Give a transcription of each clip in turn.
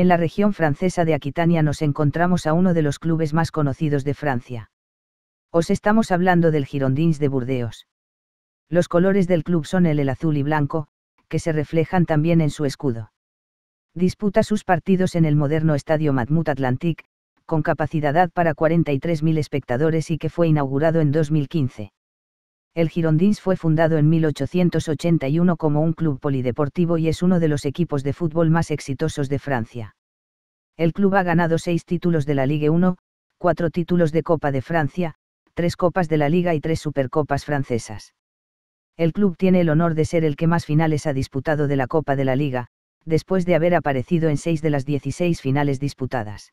En la región francesa de Aquitania nos encontramos a uno de los clubes más conocidos de Francia. Os estamos hablando del Girondins de Burdeos. Los colores del club son el, el azul y blanco, que se reflejan también en su escudo. Disputa sus partidos en el moderno estadio Matmut Atlantic, con capacidad para 43.000 espectadores y que fue inaugurado en 2015. El Girondins fue fundado en 1881 como un club polideportivo y es uno de los equipos de fútbol más exitosos de Francia. El club ha ganado seis títulos de la Ligue 1, cuatro títulos de Copa de Francia, tres Copas de la Liga y tres Supercopas francesas el club tiene el honor de ser el que más finales ha disputado de la Copa de la Liga, después de haber aparecido en seis de las 16 finales disputadas.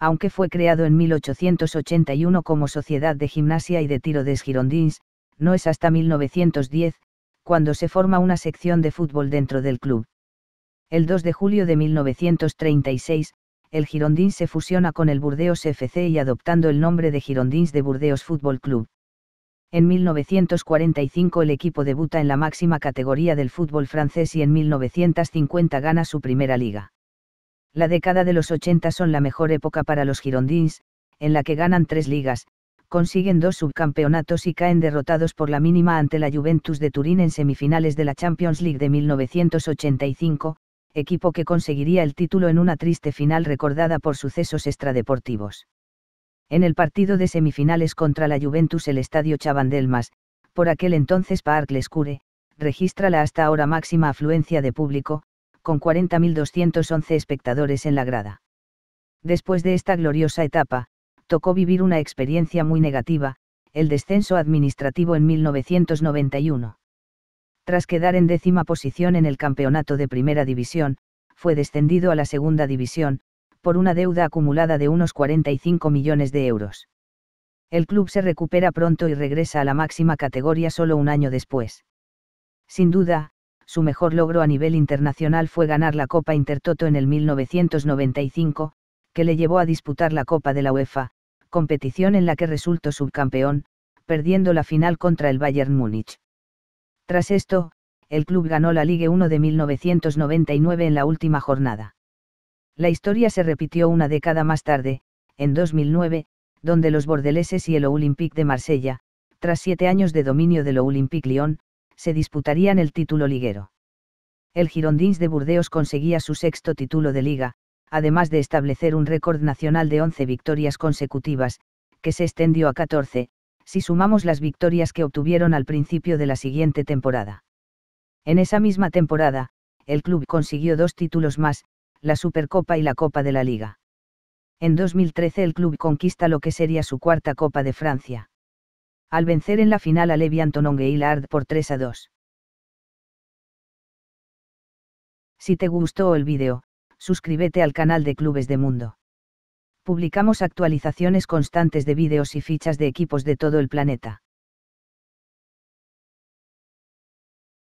Aunque fue creado en 1881 como Sociedad de Gimnasia y de Tiro de Girondins, no es hasta 1910, cuando se forma una sección de fútbol dentro del club. El 2 de julio de 1936, el Girondins se fusiona con el Burdeos FC y adoptando el nombre de Girondins de Burdeos Fútbol Club. En 1945 el equipo debuta en la máxima categoría del fútbol francés y en 1950 gana su primera liga. La década de los 80 son la mejor época para los girondins, en la que ganan tres ligas, consiguen dos subcampeonatos y caen derrotados por la mínima ante la Juventus de Turín en semifinales de la Champions League de 1985, equipo que conseguiría el título en una triste final recordada por sucesos extradeportivos en el partido de semifinales contra la Juventus el Estadio Chabandelmas, por aquel entonces Parc Lescure, registra la hasta ahora máxima afluencia de público, con 40.211 espectadores en la grada. Después de esta gloriosa etapa, tocó vivir una experiencia muy negativa, el descenso administrativo en 1991. Tras quedar en décima posición en el campeonato de primera división, fue descendido a la segunda división, por una deuda acumulada de unos 45 millones de euros. El club se recupera pronto y regresa a la máxima categoría solo un año después. Sin duda, su mejor logro a nivel internacional fue ganar la Copa Intertoto en el 1995, que le llevó a disputar la Copa de la UEFA, competición en la que resultó subcampeón, perdiendo la final contra el Bayern Múnich. Tras esto, el club ganó la Ligue 1 de 1999 en la última jornada. La historia se repitió una década más tarde, en 2009, donde los bordeleses y el Olympique de Marsella, tras siete años de dominio del Olympique Lyon, se disputarían el título liguero. El Girondins de Burdeos conseguía su sexto título de liga, además de establecer un récord nacional de 11 victorias consecutivas, que se extendió a 14, si sumamos las victorias que obtuvieron al principio de la siguiente temporada. En esa misma temporada, el club consiguió dos títulos más, la Supercopa y la Copa de la Liga. En 2013 el club conquista lo que sería su cuarta Copa de Francia. Al vencer en la final a y Lard por 3 a 2. Si te gustó el vídeo, suscríbete al canal de Clubes de Mundo. Publicamos actualizaciones constantes de vídeos y fichas de equipos de todo el planeta.